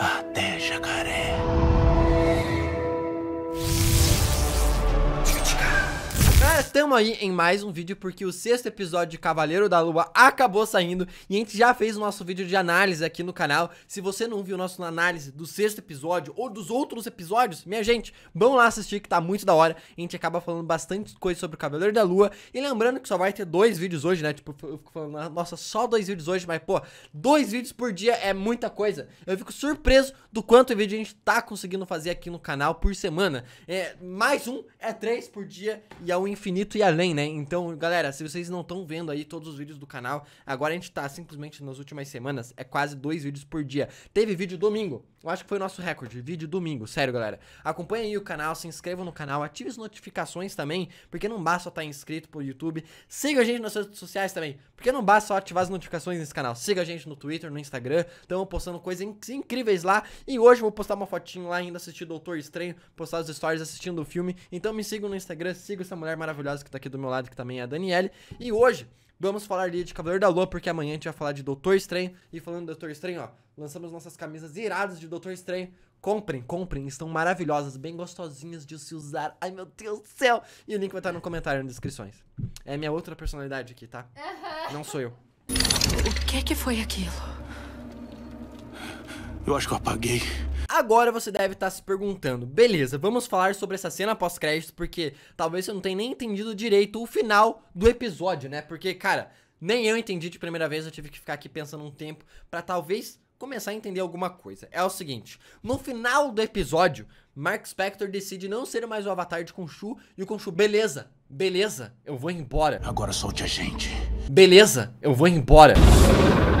啊，estamos aí em mais um vídeo porque o sexto episódio de Cavaleiro da Lua acabou saindo e a gente já fez o nosso vídeo de análise aqui no canal. Se você não viu o nosso análise do sexto episódio ou dos outros episódios, minha gente, vão lá assistir que tá muito da hora. A gente acaba falando bastante coisa sobre o Cavaleiro da Lua e lembrando que só vai ter dois vídeos hoje, né? Tipo, eu fico falando, ah, nossa, só dois vídeos hoje, mas pô, dois vídeos por dia é muita coisa. Eu fico surpreso do quanto vídeo a gente tá conseguindo fazer aqui no canal por semana. É, mais um é três por dia e é o um infinito infinito e além, né? Então, galera, se vocês não estão vendo aí todos os vídeos do canal, agora a gente tá simplesmente nas últimas semanas, é quase dois vídeos por dia. Teve vídeo domingo, eu acho que foi o nosso recorde, vídeo domingo, sério, galera. Acompanhe aí o canal, se inscreva no canal, ative as notificações também, porque não basta só estar tá inscrito pro YouTube. Siga a gente nas redes sociais também, porque não basta só ativar as notificações nesse canal. Siga a gente no Twitter, no Instagram, estamos postando coisas incríveis lá. E hoje eu vou postar uma fotinho lá ainda assistir Doutor Estranho, postar os stories assistindo o filme. Então me sigam no Instagram, siga essa mulher maravilhosa que tá aqui do meu lado, que também é a Daniele. E hoje Vamos falar ali de Cavaleiro da Lua, porque amanhã a gente vai falar de Doutor Estranho. E falando do Doutor Estranho, ó, lançamos nossas camisas iradas de Doutor Estranho. Comprem, comprem, estão maravilhosas, bem gostosinhas de se usar. Ai meu Deus do céu! E o link vai estar no comentário, nas descrições. É a minha outra personalidade aqui, tá? Não sou eu. O que, é que foi aquilo? Eu acho que eu apaguei. Agora você deve estar tá se perguntando, beleza, vamos falar sobre essa cena pós-crédito, porque talvez você não tenha nem entendido direito o final do episódio, né? Porque, cara, nem eu entendi de primeira vez, eu tive que ficar aqui pensando um tempo para talvez começar a entender alguma coisa. É o seguinte, no final do episódio, Mark Spector decide não ser mais o avatar de Khonshu e o Khonshu, beleza, beleza, eu vou embora. Agora solte a gente. Beleza, eu vou embora.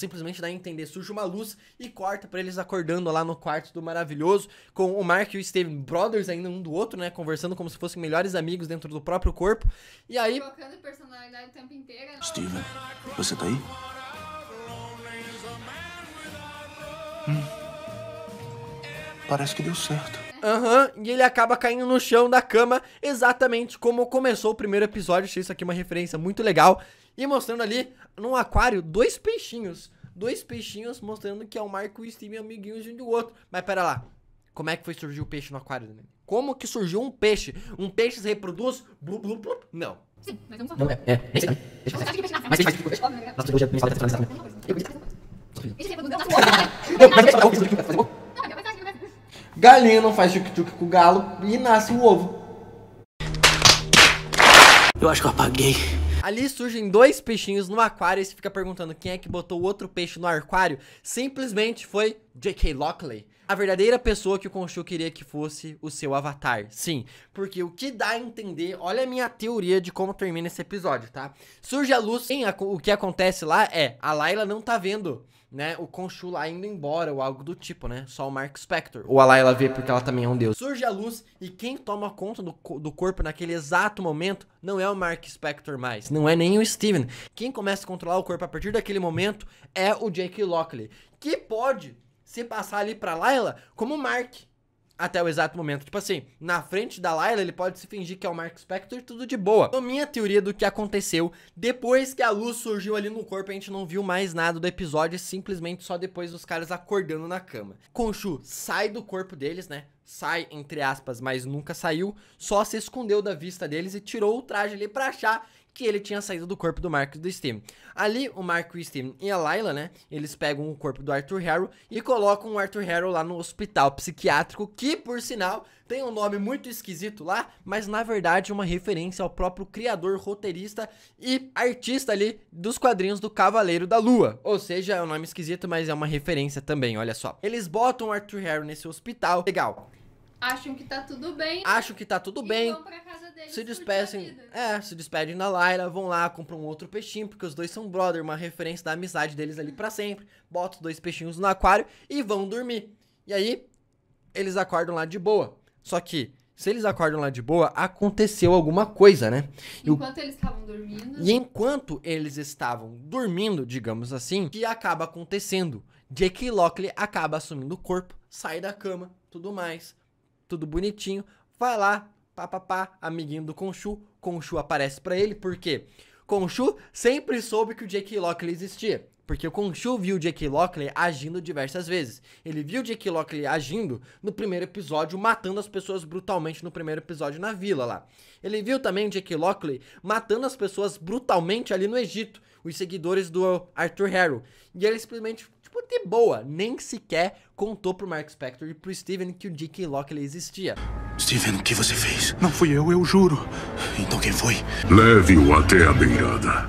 Simplesmente dá a entender, surge uma luz e corta para eles acordando lá no quarto do maravilhoso, com o Mark e o Steven brothers ainda um do outro, né? Conversando como se fossem melhores amigos dentro do próprio corpo. E aí. Colocando personalidade o tempo inteiro. É Steven, você tá aí? Hum. Parece que deu certo. Aham, uhum, e ele acaba caindo no chão da cama, exatamente como começou o primeiro episódio. Achei isso aqui uma referência muito legal. E mostrando ali, num aquário, dois peixinhos. Dois peixinhos mostrando que é o Marco e o Steam amiguinhos de um do outro. Mas pera lá, como é que foi surgir o peixe no aquário, né? Como que surgiu um peixe? Um peixe se reproduz? Blu, blu, blu. Não. não é, Galinha não faz tuk-tuk com galo e nasce o um ovo. Eu acho que eu apaguei. Ali surgem dois peixinhos no aquário e você fica perguntando quem é que botou o outro peixe no aquário. Simplesmente foi J.K. Lockley, a verdadeira pessoa que o Khonshu queria que fosse o seu avatar. Sim, porque o que dá a entender, olha a minha teoria de como termina esse episódio, tá? Surge a luz, sim, a, o que acontece lá é, a Layla não tá vendo, né, o Khonshu lá indo embora ou algo do tipo, né? Só o Mark Spector. Ou a Layla vê porque ela também é um deus. Surge a luz e quem toma conta do, do corpo naquele exato momento não é o Mark Spector mais, não é nem o Steven. Quem começa a controlar o corpo a partir daquele momento é o J.K. Lockley, que pode se passar ali pra Layla como Mark. Até o exato momento. Tipo assim, na frente da Layla, ele pode se fingir que é o Mark Spector, tudo de boa. Então, minha teoria do que aconteceu depois que a luz surgiu ali no corpo, a gente não viu mais nada do episódio, simplesmente só depois dos caras acordando na cama. Conchu sai do corpo deles, né? Sai, entre aspas, mas nunca saiu. Só se escondeu da vista deles e tirou o traje ali pra achar que ele tinha saído do corpo do Marco e do Steam. Ali, o Marco, o Steam e a Layla, né, eles pegam o corpo do Arthur Harrow e colocam o Arthur Harrow lá no hospital psiquiátrico, que, por sinal, tem um nome muito esquisito lá, mas na verdade uma referência ao próprio criador, roteirista e artista ali dos quadrinhos do Cavaleiro da Lua. Ou seja, é um nome esquisito, mas é uma referência também, olha só. Eles botam o Arthur Harrow nesse hospital. Legal. Acham que tá tudo bem. Acham que tá tudo bem. Vão pra casa deles se despedem. É, se despedem da Laila, vão lá, compram outro peixinho, porque os dois são brother, uma referência da amizade deles ali para sempre. Bota os dois peixinhos no aquário e vão dormir. E aí, eles acordam lá de boa. Só que se eles acordam lá de boa, aconteceu alguma coisa, né? Enquanto o... eles estavam dormindo. E enquanto eles estavam dormindo, digamos assim, que acaba acontecendo? Jake Lockley acaba assumindo o corpo, sai da cama, tudo mais tudo bonitinho. Vai lá, papapá, amiguinho do Conchu. Conchu aparece para ele, por quê? Conchu sempre soube que o Jake Lockley existia. Porque o Khonshu viu o Jake Lockley agindo diversas vezes. Ele viu o Jake Lockley agindo no primeiro episódio, matando as pessoas brutalmente no primeiro episódio na vila lá. Ele viu também o Jake Lockley matando as pessoas brutalmente ali no Egito, os seguidores do Arthur Harrow. E ele simplesmente, tipo, de boa, nem sequer contou pro Mark Spector e pro Steven que o Jake Lockley existia. Steven, o que você fez? Não fui eu, eu juro. Então quem foi? Leve-o até a beirada.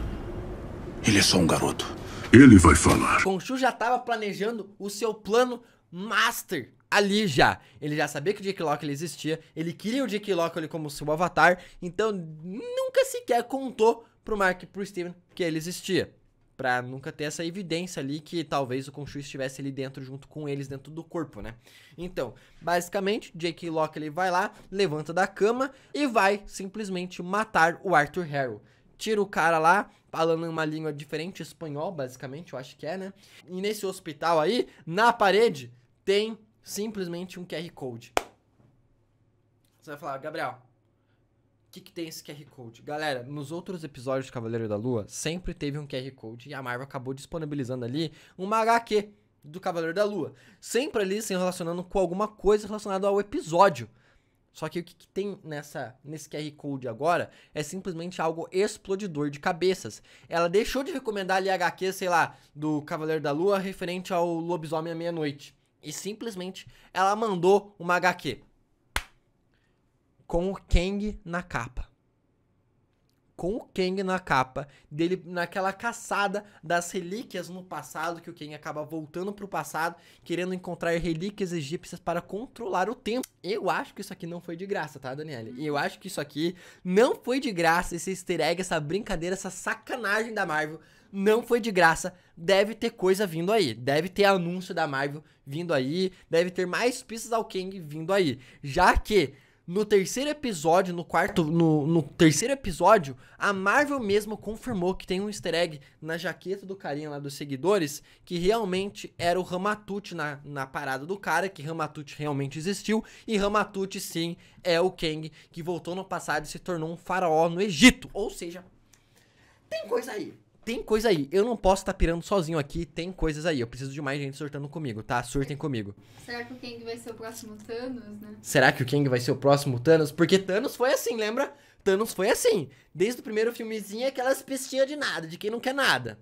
Ele é só um garoto. Ele vai falar. Conchu já estava planejando o seu plano master ali já. Ele já sabia que o Jake Lockley existia, ele queria o Jake Lockley como seu avatar, então nunca sequer contou pro Mark e pro Steven que ele existia para nunca ter essa evidência ali que talvez o Khonshu estivesse ali dentro junto com eles dentro do corpo, né? Então, basicamente, Jake Locke ele vai lá, levanta da cama e vai simplesmente matar o Arthur Harrow. Tira o cara lá, falando uma língua diferente, espanhol, basicamente, eu acho que é, né? E nesse hospital aí, na parede, tem simplesmente um QR Code. Você vai falar, Gabriel, que, que tem esse QR Code? Galera, nos outros episódios de Cavaleiro da Lua, sempre teve um QR Code e a Marvel acabou disponibilizando ali uma HQ do Cavaleiro da Lua. Sempre ali se relacionando com alguma coisa relacionada ao episódio. Só que o que, que, tem nessa, nesse QR Code agora é simplesmente algo explodidor de cabeças. Ela deixou de recomendar ali a HQ, sei lá, do Cavaleiro da Lua referente ao Lobisomem à Meia-Noite. E simplesmente ela mandou uma HQ com o Kang na capa. Com o Kang na capa, dele naquela caçada das relíquias no passado, que o Kang acaba voltando pro passado, querendo encontrar relíquias egípcias para controlar o tempo. Eu acho que isso aqui não foi de graça, tá, Daniela? E uhum. eu acho que isso aqui não foi de graça, esse easter egg, essa brincadeira, essa sacanagem da Marvel não foi de graça. Deve ter coisa vindo aí. Deve ter anúncio da Marvel vindo aí. Deve ter mais pistas ao Kang vindo aí. Já que no terceiro episódio, no quarto, no, no, terceiro episódio, a Marvel mesmo confirmou que tem um easter egg na jaqueta do carinha lá dos seguidores, que realmente era o Ramatut na, na parada do cara, que Ramatut realmente existiu, e Ramatut sim é o Kang que voltou no passado e se tornou um faraó no Egito. Ou seja, tem coisa aí tem coisa aí. Eu não posso estar tá pirando sozinho aqui, tem coisas aí. Eu preciso de mais gente surtando comigo, tá? Surtem comigo. Será que o Kang vai ser o próximo Thanos, né? Será que o Kang vai ser o próximo Thanos? Porque Thanos foi assim, lembra? Thanos foi assim. Desde o primeiro filmezinho, aquelas pestinhas de nada, de quem não quer nada.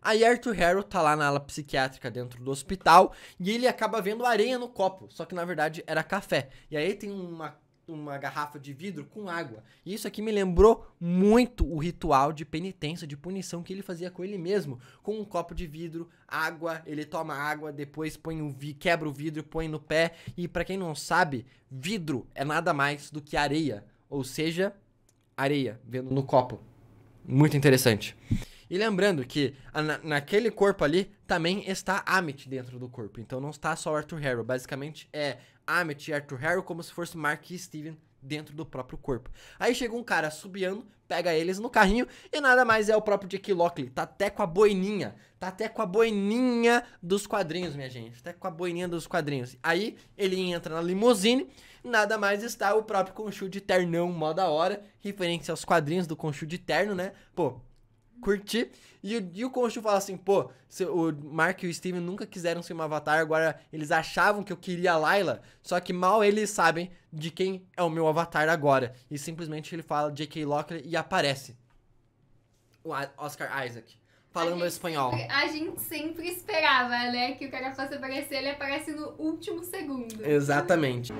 Aí Arthur Harrow tá lá na ala psiquiátrica dentro do hospital e ele acaba vendo areia no copo, só que na verdade era café. E aí tem uma uma garrafa de vidro com água. E isso aqui me lembrou muito o ritual de penitência, de punição que ele fazia com ele mesmo, com um copo de vidro, água, ele toma água, depois põe o vi quebra o vidro, põe no pé. E para quem não sabe, vidro é nada mais do que areia, ou seja, areia vendo no copo. Muito interessante. E lembrando que na, naquele corpo ali também está Amit dentro do corpo. Então não está só Arthur Harrow. Basicamente é Amit e Arthur Harrow como se fosse Mark e Steven dentro do próprio corpo. Aí chega um cara subiando, pega eles no carrinho e nada mais é o próprio Jake Lockley. Tá até com a boininha, tá até com a boininha dos quadrinhos, minha gente. Tá com a boininha dos quadrinhos. Aí ele entra na limusine, nada mais está o próprio Conchu de ternão mó da hora, referência aos quadrinhos do Conchu de terno, né? Pô, curtir. E, e o Conchu fala assim, pô, se, o Mark e o Steven nunca quiseram ser um avatar, agora eles achavam que eu queria a Layla, só que mal eles sabem de quem é o meu avatar agora. E simplesmente ele fala J.K. Lockley e aparece o Oscar Isaac. Falando a espanhol. Sempre, a gente sempre esperava, né? Que o cara fosse aparecer, ele aparece no último segundo. Exatamente.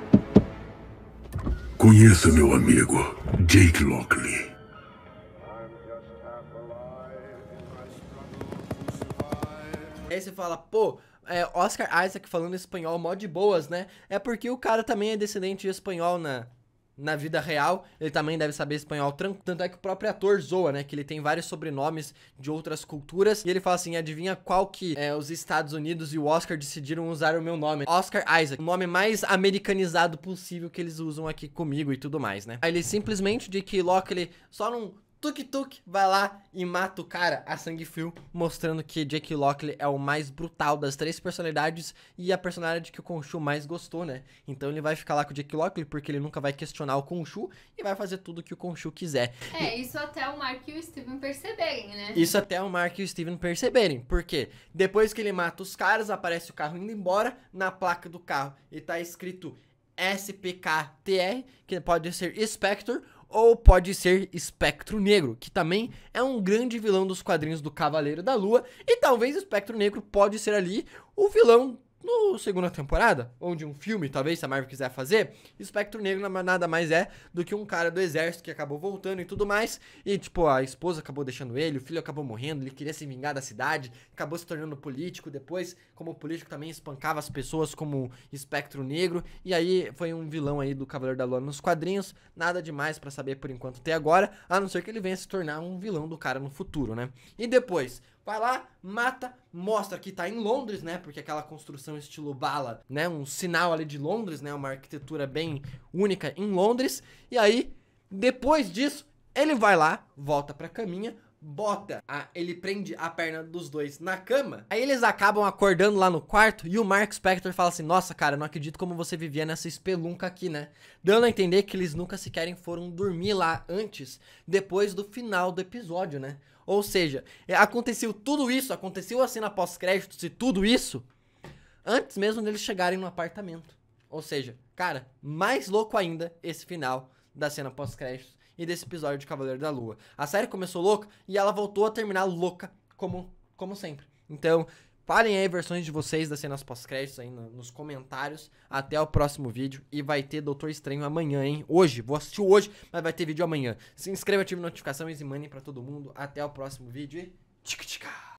Conheça meu amigo, Jake Lockley. Aí você fala, pô, é, Oscar Isaac falando espanhol mó de boas, né? É porque o cara também é descendente de espanhol na, na vida real, ele também deve saber espanhol tranquilo. Tanto é que o próprio ator zoa, né? Que ele tem vários sobrenomes de outras culturas. E ele fala assim: adivinha qual que é, os Estados Unidos e o Oscar decidiram usar o meu nome? Oscar Isaac. O nome mais americanizado possível que eles usam aqui comigo e tudo mais, né? Aí ele simplesmente de que Lockley só não tuk-tuk, vai lá e mata o cara a sangue frio, mostrando que Jake Lockley é o mais brutal das três personalidades e a personalidade que o Khonshu mais gostou, né? Então ele vai ficar lá com o Jake Lockley porque ele nunca vai questionar o Khonshu e vai fazer tudo que o Khonshu quiser. É, isso até o Mark e o Steven perceberem, né? Isso até o Mark e o Steven perceberem, porque depois que ele mata os caras, aparece o carro indo embora, na placa do carro e tá escrito SPKTR, que pode ser Spectre ou pode ser Espectro Negro, que também é um grande vilão dos quadrinhos do Cavaleiro da Lua, e talvez Espectro Negro pode ser ali o vilão no segunda temporada, onde um filme, talvez, se a Marvel quiser fazer, Espectro Negro nada mais é do que um cara do exército que acabou voltando e tudo mais. E, tipo, a esposa acabou deixando ele, o filho acabou morrendo, ele queria se vingar da cidade, acabou se tornando político. Depois, como político, também espancava as pessoas como Espectro Negro. E aí foi um vilão aí do Cavaleiro da Lua nos quadrinhos. Nada demais para saber por enquanto até agora, a não ser que ele venha se tornar um vilão do cara no futuro, né? E depois, Vai lá, mata, mostra que tá em Londres, né? Porque aquela construção estilo bala, né? Um sinal ali de Londres, né? Uma arquitetura bem única em Londres. E aí, depois disso, ele vai lá, volta pra caminha, bota, a, ele prende a perna dos dois na cama. Aí eles acabam acordando lá no quarto e o Mark Spector fala assim: Nossa, cara, não acredito como você vivia nessa espelunca aqui, né? Dando a entender que eles nunca sequer foram dormir lá antes, depois do final do episódio, né? Ou seja, é, aconteceu tudo isso, aconteceu a cena pós-créditos e tudo isso antes mesmo deles chegarem no apartamento. Ou seja, cara, mais louco ainda esse final da cena pós-créditos e desse episódio de Cavaleiro da Lua. A série começou louca e ela voltou a terminar louca, como, como sempre. Então, falem aí versões de vocês das cenas pós-créditos aí no, nos comentários. Até o próximo vídeo. E vai ter Doutor Estranho amanhã, hein? Hoje, vou assistir hoje, mas vai ter vídeo amanhã. Se inscreva, ative notificações e mandem pra todo mundo. Até o próximo vídeo e... Tchic, tchic.